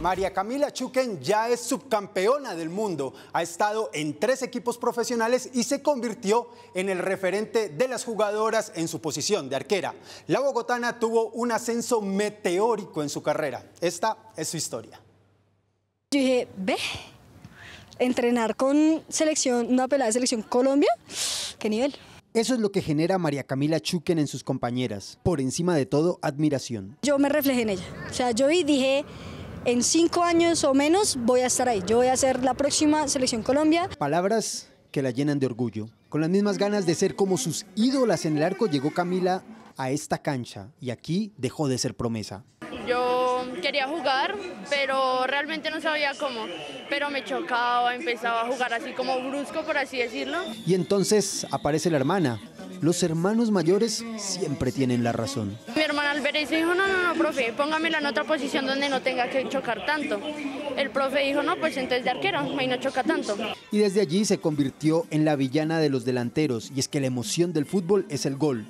María Camila Chuquen ya es subcampeona del mundo, ha estado en tres equipos profesionales y se convirtió en el referente de las jugadoras en su posición de arquera. La bogotana tuvo un ascenso meteórico en su carrera. Esta es su historia. Yo dije, ve, entrenar con selección, una pelada de selección Colombia, qué nivel. Eso es lo que genera María Camila Chuquen en sus compañeras, por encima de todo, admiración. Yo me reflejé en ella. O sea, yo vi, y dije, en cinco años o menos voy a estar ahí. Yo voy a ser la próxima Selección Colombia. Palabras que la llenan de orgullo. Con las mismas ganas de ser como sus ídolas en el arco, llegó Camila a esta cancha y aquí dejó de ser promesa. Yo quería jugar, pero realmente no sabía cómo, pero me chocaba, empezaba a jugar así como brusco, por así decirlo. Y entonces aparece la hermana. Los hermanos mayores siempre tienen la razón ver dijo, no, no, no, profe, póngamela en otra posición donde no tenga que chocar tanto. El profe dijo, no, pues entonces de arquero, ahí no choca tanto. Y desde allí se convirtió en la villana de los delanteros, y es que la emoción del fútbol es el gol,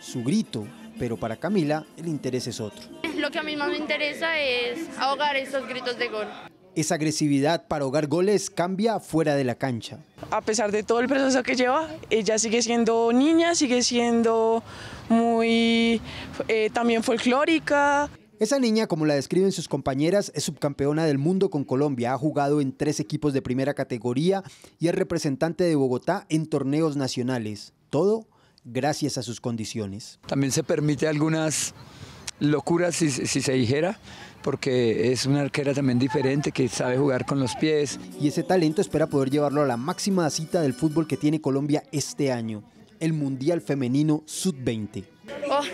su grito, pero para Camila el interés es otro. Lo que a mí más me interesa es ahogar esos gritos de gol. Esa agresividad para ahogar goles cambia fuera de la cancha. A pesar de todo el proceso que lleva, ella sigue siendo niña, sigue siendo muy eh, también folclórica. Esa niña, como la describen sus compañeras, es subcampeona del mundo con Colombia, ha jugado en tres equipos de primera categoría y es representante de Bogotá en torneos nacionales. Todo gracias a sus condiciones. También se permite algunas locura si, se dijera, porque es una arquera también diferente que sabe jugar con los pies. Y ese talento espera poder llevarlo a la máxima cita del fútbol que tiene Colombia este año, el Mundial Femenino Sub-20.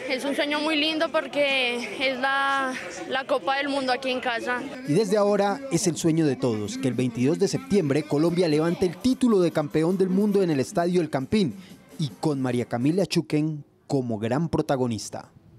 es un sueño muy lindo porque es la, la Copa del Mundo aquí en casa. Y desde ahora es el sueño de todos, que el 22 de septiembre Colombia levante el título de campeón del mundo en el Estadio El Campín y con María Camila Chuquén como gran protagonista.